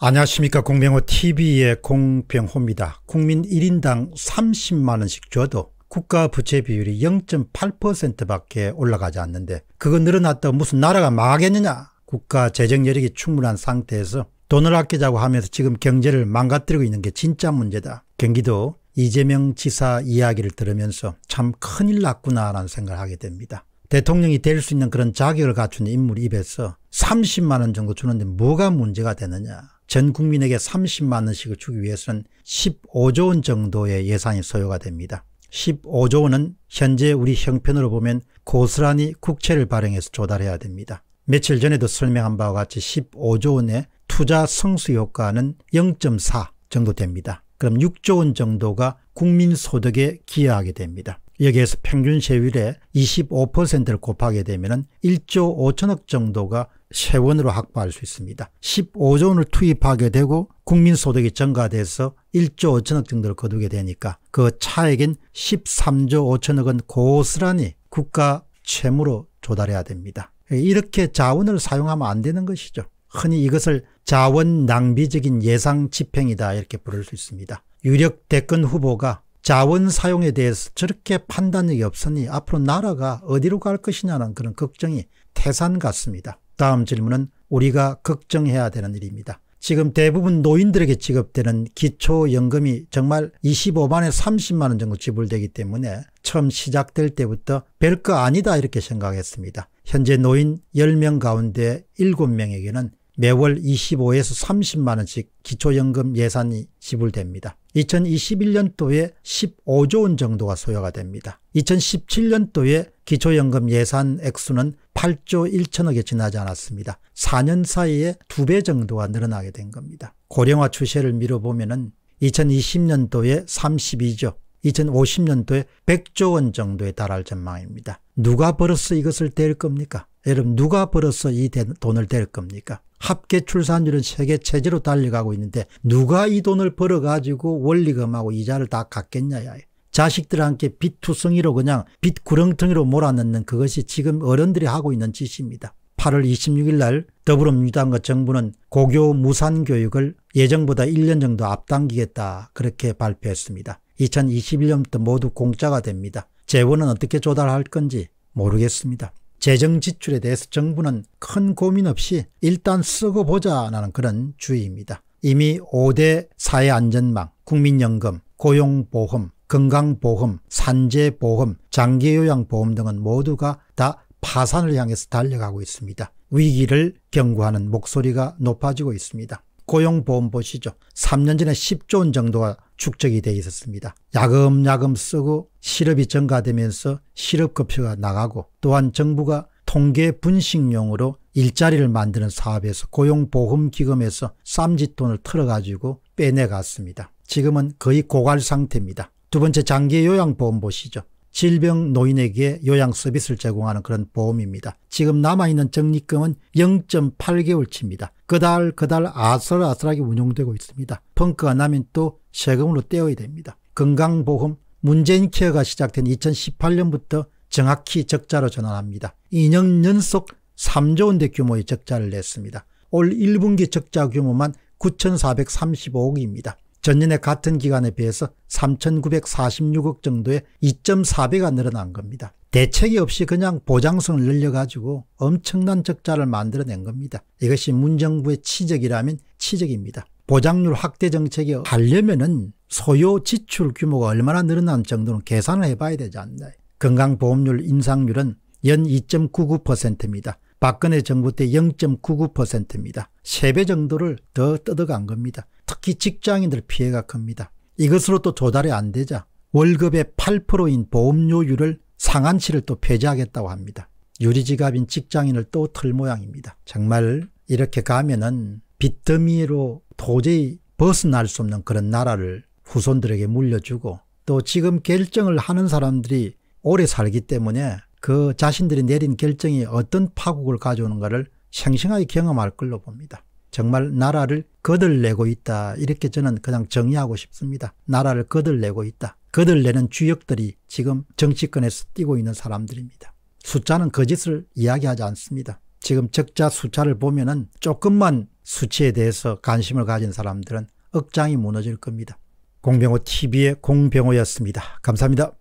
안녕하십니까 공병호 tv의 공병호입니다. 국민 1인당 30만원씩 줘도 국가 부채 비율이 0.8%밖에 올라가지 않는데 그거 늘어났다 무슨 나라가 망하겠느냐 국가 재정 여력이 충분한 상태에서 돈을 아끼자고 하면서 지금 경제를 망가뜨리고 있는 게 진짜 문제다. 경기도 이재명 지사 이야기를 들으면서 참 큰일 났구나라는 생각을 하게 됩니다. 대통령이 될 수 있는 그런 자격을 갖춘 인물 입에서 30만 원 정도 주는데 뭐가 문제가 되느냐. 전 국민에게 30만 원씩을 주기 위해서는 15조 원 정도의 예산이 소요가 됩니다. 15조 원은 현재 우리 형편으로 보면 고스란히 국채를 발행해서 조달해야 됩니다. 며칠 전에도 설명한 바와 같이 15조 원의 투자 성수 효과는 0.4 정도 됩니다. 그럼 6조 원 정도가 국민소득에 기여하게 됩니다. 여기에서 평균 세율의 25%를 곱하게 되면 1조 5천억 정도가 세원으로 확보할 수 있습니다. 15조 원을 투입하게 되고 국민소득이 증가돼서 1조 5천억 정도를 거두게 되니까 그 차액인 13조 5천억은 고스란히 국가 채무로 조달해야 됩니다. 이렇게 자원을 사용하면 안 되는 것이죠. 흔히 이것을 자원 낭비적인 예상 집행이다 이렇게 부를 수 있습니다. 유력 대권 후보가 자원 사용에 대해서 저렇게 판단력이 없으니 앞으로 나라가 어디로 갈 것이냐는 그런 걱정이 태산 같습니다. 다음 질문은 우리가 걱정해야 되는 일입니다. 지금 대부분 노인들에게 지급되는 기초연금이 정말 25만에 30만 원 정도 지불되기 때문에 처음 시작될 때부터 별거 아니다 이렇게 생각했습니다. 현재 노인 10명 가운데 7명에게는 매월 25에서 30만 원씩 기초연금 예산이 지불됩니다. 2021년도에 15조 원 정도가 소요가 됩니다. 2017년도에 기초연금 예산 액수는 8조 1천억에 지나지 않았습니다. 4년 사이에 두 배 정도가 늘어나게 된 겁니다. 고령화 추세를 미뤄보면 2020년도에 32조, 2050년도에 100조 원 정도에 달할 전망입니다. 누가 벌어서 이것을 댈 겁니까? 여러분 누가 벌어서 이 돈을 댈 겁니까? 합계 출산율은 세계 체제로 달려가고 있는데 누가 이 돈을 벌어가지고 원리금하고 이자를 다 갚겠냐. 야 자식들한테 빚투성이로 그냥 빚 구렁텅이로 몰아넣는 그것이 지금 어른들이 하고 있는 짓입니다. 8월 26일 날 더불어민주당과 정부는 고교 무산 교육을 예정보다 1년 정도 앞당기겠다 그렇게 발표했습니다. 2021년부터 모두 공짜가 됩니다. 재원은 어떻게 조달할 건지 모르겠습니다. 재정 지출에 대해서 정부는 큰 고민 없이 일단 쓰고 보자라는 그런 주의입니다. 이미 5대 사회안전망, 국민연금, 고용보험, 건강보험, 산재보험, 장기요양보험 등은 모두가 다 파산을 향해서 달려가고 있습니다. 위기를 경고하는 목소리가 높아지고 있습니다. 고용보험 보시죠. 3년 전에 10조 원 정도가 축적이 되어 있었습니다. 야금야금 쓰고 실업이 증가되면서 실업급여가 나가고 또한 정부가 통계 분식용으로 일자리를 만드는 사업에서 고용보험기금에서 쌈짓돈을 틀어가지고 빼내갔습니다. 지금은 거의 고갈 상태입니다. 두 번째 장기 요양보험 보시죠. 질병 노인에게 요양 서비스를 제공하는 그런 보험입니다. 지금 남아있는 적립금은 0.8개월치입니다. 그달 그달 아슬아슬하게 운영되고 있습니다. 펑크가 나면 또 세금으로 떼어야 됩니다. 건강보험 문재인 케어가 시작된 2018년부터 정확히 적자로 전환합니다. 2년 연속 3조 원대 규모의 적자를 냈습니다. 올 1분기 적자 규모만 9,435억입니다. 전년에 같은 기간에 비해서 3,946억 정도의 2.4배가 늘어난 겁니다. 대책이 없이 그냥 보장성을 늘려가지고 엄청난 적자를 만들어낸 겁니다. 이것이 문정부의 치적이라면 치적입니다. 보장률 확대 정책이 하려면 은 소요 지출 규모가 얼마나 늘어난 정도는 계산을 해봐야 되지 않나요. 건강보험률 인상률은 연 2.99%입니다. 박근혜 정부 때 0.99%입니다. 3배 정도를 더 뜯어간 겁니다. 특히 직장인들 피해가 큽니다. 이것으로 또 조달이 안 되자 월급의 8%인 보험료율을 상한치를 또 폐지하겠다고 합니다. 유리지갑인 직장인을 또 털 모양입니다. 정말 이렇게 가면은 빚더미로 도저히 벗어날 수 없는 그런 나라를 후손들에게 물려주고 또 지금 결정을 하는 사람들이 오래 살기 때문에 그 자신들이 내린 결정이 어떤 파국을 가져오는가를 생생하게 경험할 걸로 봅니다. 정말 나라를 거들내고 있다. 이렇게 저는 그냥 정의하고 싶습니다. 나라를 거들내고 있다. 거들내는 주역들이 지금 정치권에서 뛰고 있는 사람들입니다. 숫자는 거짓을 이야기하지 않습니다. 지금 적자 숫자를 보면 은 조금만 수치에 대해서 관심을 가진 사람들은 억장이 무너질 겁니다. 공병호 TV의 공병호였습니다. 감사합니다.